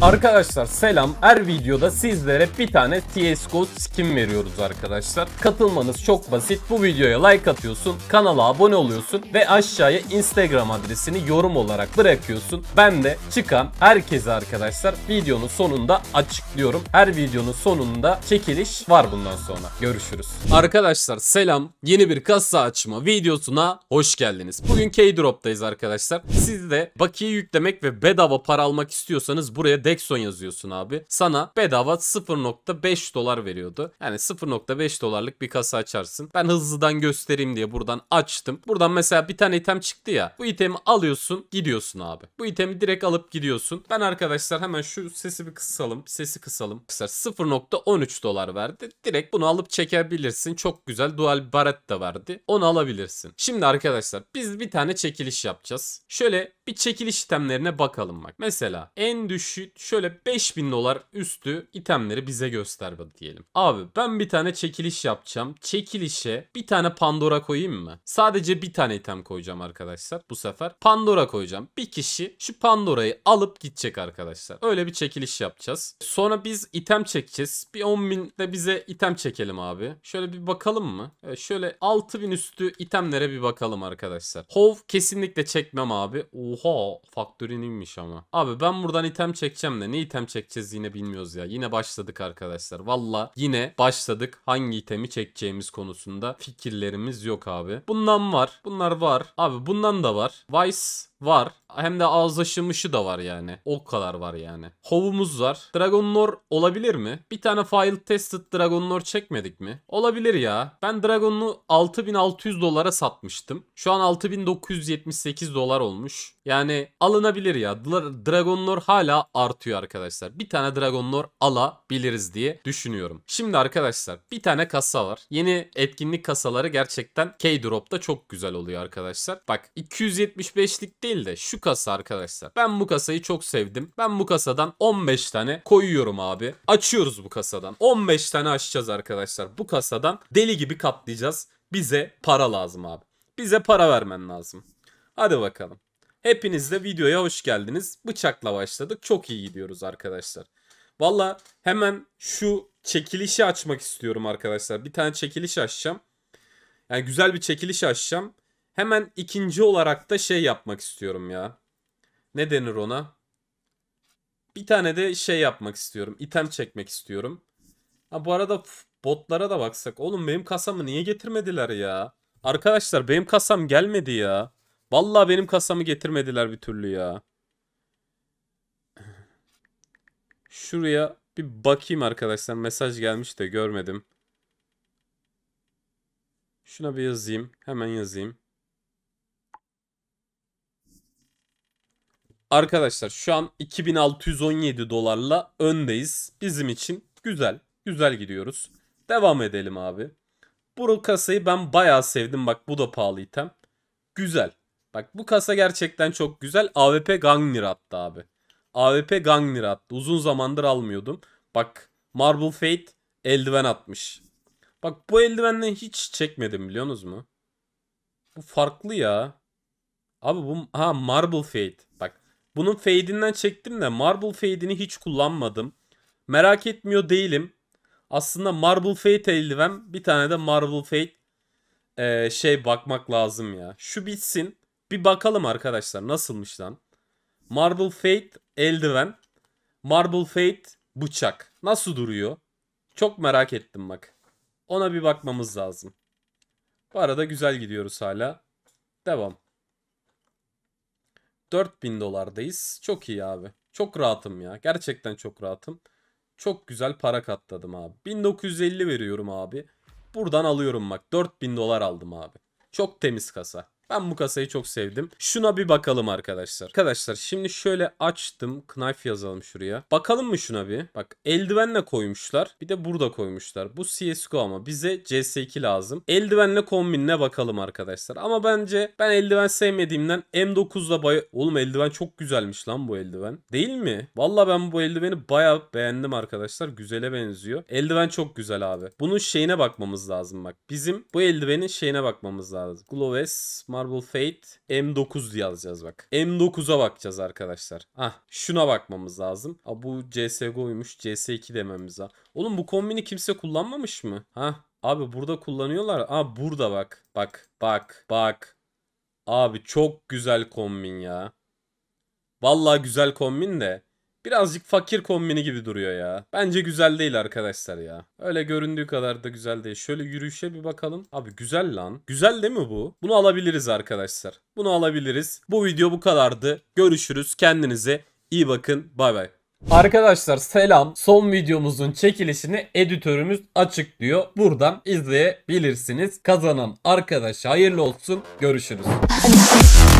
Arkadaşlar selam. Her videoda sizlere bir tane CSGO skin veriyoruz arkadaşlar. Katılmanız çok basit. Bu videoya like atıyorsun, kanala abone oluyorsun ve aşağıya Instagram adresini yorum olarak bırakıyorsun. Ben de çıkan herkese arkadaşlar videonun sonunda açıklıyorum. Her videonun sonunda çekiliş var bundan sonra. Görüşürüz. Arkadaşlar selam. Yeni bir kasa açma videosuna hoş geldiniz. Bugün k arkadaşlar. Siz de bakiye yüklemek ve bedava para almak istiyorsanız buraya Dexon yazıyorsun abi. Sana bedava 0.5 dolar veriyordu. Yani 0.5 dolarlık bir kasa açarsın. Ben hızlıdan göstereyim diye buradan açtım. Buradan mesela bir tane item çıktı ya. Bu itemi alıyorsun gidiyorsun abi. Bu itemi direkt alıp gidiyorsun. Ben arkadaşlar hemen şu sesi bir kısalım. Sesi kısalım. Arkadaşlar 0.13 dolar verdi. Direkt bunu alıp çekebilirsin. Çok güzel dual baret de verdi. Onu alabilirsin. Şimdi arkadaşlar biz bir tane çekiliş yapacağız. Şöyle bir çekiliş itemlerine bakalım bak. Mesela en düşük şöyle 5000 dolar üstü itemleri bize göster diyelim. Abi ben bir tane çekiliş yapacağım. Çekilişe bir tane Pandora koyayım mı? Sadece bir tane item koyacağım arkadaşlar bu sefer. Pandora koyacağım. Bir kişi şu Pandora'yı alıp gidecek arkadaşlar. Öyle bir çekiliş yapacağız. Sonra biz item çekeceğiz. Bir 10 bin de bize item çekelim abi. Şöyle bir bakalım mı? Evet, şöyle 6000 üstü itemlere bir bakalım arkadaşlar. Hov kesinlikle çekmem abi. Oha Oha faktörününmüş ama. Abi ben buradan item çekeceğim de ne item çekeceğiz yine bilmiyoruz ya. Yine başladık arkadaşlar. Valla yine başladık hangi itemi çekeceğimiz konusunda fikirlerimiz yok abi. Bundan var. Bunlar var. Abi bundan da var. Vice var. Hem de ağızlaşımışı da var yani. O kadar var yani. Hovumuz var. Dragon Lore olabilir mi? Bir tane file tested Dragon Lore çekmedik mi? Olabilir ya. Ben Dragon'u 6600 dolara satmıştım. Şu an 6978 dolar olmuş. Yani alınabilir ya. Dragon Lore hala artıyor arkadaşlar. Bir tane Dragon Lore alabiliriz diye düşünüyorum. Şimdi arkadaşlar bir tane kasa var. Yeni etkinlik kasaları gerçekten K-Drop'ta çok güzel oluyor arkadaşlar. Bak 275'lik değil değil de şu kasa arkadaşlar. Ben bu kasayı çok sevdim. Ben bu kasadan 15 tane koyuyorum abi. Açıyoruz bu kasadan. 15 tane açacağız arkadaşlar. Bu kasadan deli gibi katlayacağız. Bize para lazım abi. Bize para vermen lazım. Hadi bakalım. Hepiniz de videoya hoş geldiniz. Bıçakla başladık. Çok iyi gidiyoruz arkadaşlar. Valla hemen şu çekilişi açmak istiyorum arkadaşlar. Bir tane çekiliş açacağım. Yani güzel bir çekiliş açacağım. Hemen ikinci olarak da şey yapmak istiyorum ya. Ne denir ona? Bir tane de şey yapmak istiyorum. İtem çekmek istiyorum. Ha bu arada botlara da baksak. Oğlum benim kasamı niye getirmediler ya? Arkadaşlar benim kasam gelmedi ya. Vallahi benim kasamı getirmediler bir türlü ya. Şuraya bir bakayım arkadaşlar. Mesaj gelmiş de görmedim. Şuna bir yazayım. Hemen yazayım. Arkadaşlar şu an 2617 dolarla öndeyiz. Bizim için güzel. Güzel gidiyoruz. Devam edelim abi. Bu kasayı ben bayağı sevdim. Bak bu da pahalı item. Güzel. Bak bu kasa gerçekten çok güzel. AWP Gangnir attı abi. AWP Gangnir attı. Uzun zamandır almıyordum. Bak Marble Fate eldiven atmış. Bak bu eldivenden hiç çekmedim biliyorsunuz mu? Bu farklı ya. Abi bu ha Marble Fate. Bak bunun fade'inden çektim de Marble fade'ini hiç kullanmadım. Merak etmiyor değilim. Aslında Marble Fate eldiven bir tane de Marble Fate e, şey bakmak lazım ya. Şu bitsin. Bir bakalım arkadaşlar nasılmış lan. Marble Fate eldiven. Marble Fate bıçak. Nasıl duruyor? Çok merak ettim bak. Ona bir bakmamız lazım. Bu arada güzel gidiyoruz hala. Devam. 4000 dolardayız. Çok iyi abi. Çok rahatım ya. Gerçekten çok rahatım. Çok güzel para katladım abi. 1950 veriyorum abi. Buradan alıyorum bak. 4000 dolar aldım abi. Çok temiz kasa. Ben bu kasayı çok sevdim. Şuna bir bakalım arkadaşlar. Arkadaşlar şimdi şöyle açtım. Knife yazalım şuraya. Bakalım mı şuna bir? Bak eldivenle koymuşlar. Bir de burada koymuşlar. Bu CSGO ama bize CS2 lazım. Eldivenle kombinle bakalım arkadaşlar. Ama bence ben eldiven sevmediğimden M9'la bay... Oğlum eldiven çok güzelmiş lan bu eldiven. Değil mi? Valla ben bu eldiveni baya beğendim arkadaşlar. Güzele benziyor. Eldiven çok güzel abi. Bunun şeyine bakmamız lazım bak. Bizim bu eldivenin şeyine bakmamız lazım. Gloves, Mar Marble Fate M9 yazacağız bak. M9'a bakacağız arkadaşlar. Ah şuna bakmamız lazım. Aa, bu CSGO'ymuş CS2 dememiz lazım. Oğlum bu kombini kimse kullanmamış mı? Ha Abi burada kullanıyorlar. Aa burada bak. Bak bak bak. Abi çok güzel kombin ya. Vallahi güzel kombin de. Birazcık fakir kombini gibi duruyor ya. Bence güzel değil arkadaşlar ya. Öyle göründüğü kadar da güzel değil. Şöyle yürüyüşe bir bakalım. Abi güzel lan. Güzel değil mi bu? Bunu alabiliriz arkadaşlar. Bunu alabiliriz. Bu video bu kadardı. Görüşürüz. Kendinize iyi bakın. Bay bay. Arkadaşlar selam. Son videomuzun çekilişini editörümüz açıklıyor. Buradan izleyebilirsiniz. Kazanan arkadaş hayırlı olsun. Görüşürüz.